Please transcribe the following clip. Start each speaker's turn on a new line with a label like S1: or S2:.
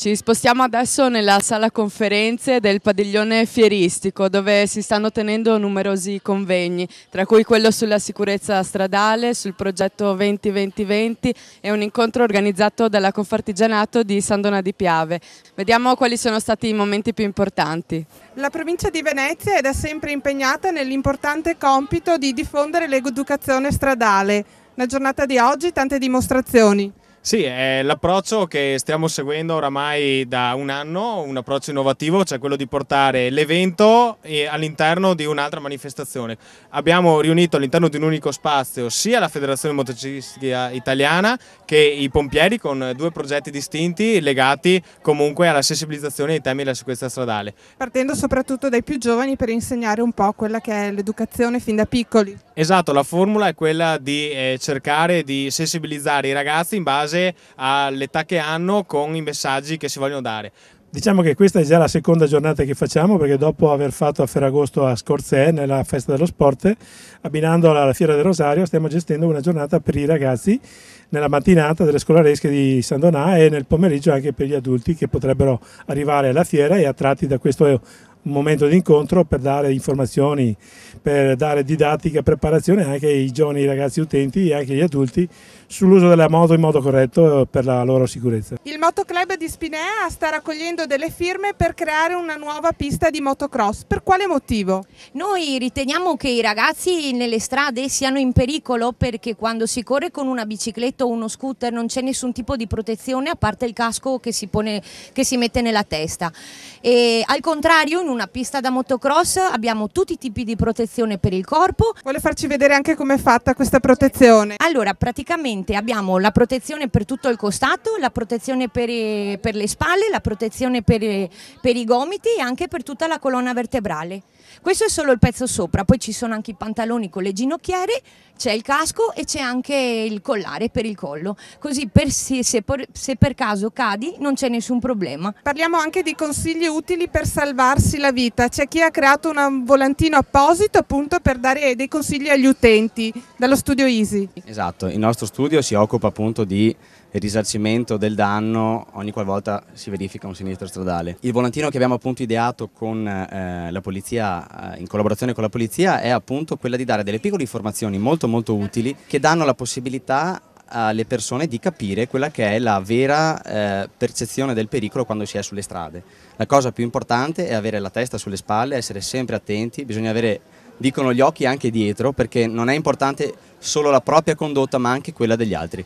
S1: Ci spostiamo adesso nella sala conferenze del padiglione fieristico dove si stanno tenendo numerosi convegni, tra cui quello sulla sicurezza stradale, sul progetto 20-20-20 e un incontro organizzato dalla Confartigianato di San Dona di Piave. Vediamo quali sono stati i momenti più importanti. La provincia di Venezia è da sempre impegnata nell'importante compito di diffondere l'educazione stradale. La giornata di oggi tante dimostrazioni.
S2: Sì, è l'approccio che stiamo seguendo oramai da un anno, un approccio innovativo, cioè quello di portare l'evento eh, all'interno di un'altra manifestazione. Abbiamo riunito all'interno di un unico spazio sia la Federazione Motociclistica Italiana che i pompieri con due progetti distinti legati comunque alla sensibilizzazione dei temi della sicurezza stradale.
S1: Partendo soprattutto dai più giovani per insegnare un po' quella che è l'educazione fin da piccoli.
S2: Esatto, la formula è quella di eh, cercare di sensibilizzare i ragazzi in base base all'età che hanno con i messaggi che si vogliono dare.
S3: Diciamo che questa è già la seconda giornata che facciamo perché dopo aver fatto a Ferragosto a Scorzè nella festa dello sport, abbinandola alla Fiera del Rosario, stiamo gestendo una giornata per i ragazzi nella mattinata delle scolaresche di San Donà e nel pomeriggio anche per gli adulti che potrebbero arrivare alla fiera e attratti da questo un momento di incontro per dare informazioni, per dare didattica, preparazione anche ai giovani ragazzi utenti e anche agli adulti sull'uso della moto in modo corretto per la loro sicurezza.
S1: Il Motoclub di Spinea
S4: sta raccogliendo delle firme per creare una nuova pista di motocross. Per quale motivo? Noi riteniamo che i ragazzi nelle strade siano in pericolo perché quando si corre con una bicicletta o uno scooter non c'è nessun tipo di protezione a parte il casco che si, pone, che si mette nella testa. E al contrario, in una pista da motocross abbiamo tutti i tipi di protezione per il corpo. Vuole farci vedere anche come è fatta questa protezione? Allora, praticamente abbiamo la protezione per tutto il costato, la protezione per, per le spalle, la protezione per, per i gomiti e anche per tutta la colonna vertebrale. Questo è solo il pezzo sopra, poi ci sono anche i pantaloni con le ginocchiere, c'è il casco e c'è anche il collare per il collo, così per se, se, per, se per caso cadi non c'è nessun problema. Parliamo anche di consigli utili per salvarsi la vita, c'è chi ha creato un
S1: volantino apposito appunto per dare dei consigli agli utenti dallo studio Easy.
S5: Esatto, il nostro studio si occupa appunto di risarcimento del danno ogni qualvolta si verifica un sinistro stradale. Il volantino che abbiamo appunto ideato con, eh, la polizia, eh, in collaborazione con la polizia è appunto quella di dare delle piccole informazioni molto molto utili che danno la possibilità alle persone di capire quella che è la vera eh, percezione del pericolo quando si è sulle strade. La cosa più importante è avere la testa sulle spalle, essere sempre attenti, bisogna avere, dicono gli occhi anche dietro, perché non è importante solo la propria condotta ma anche quella degli altri.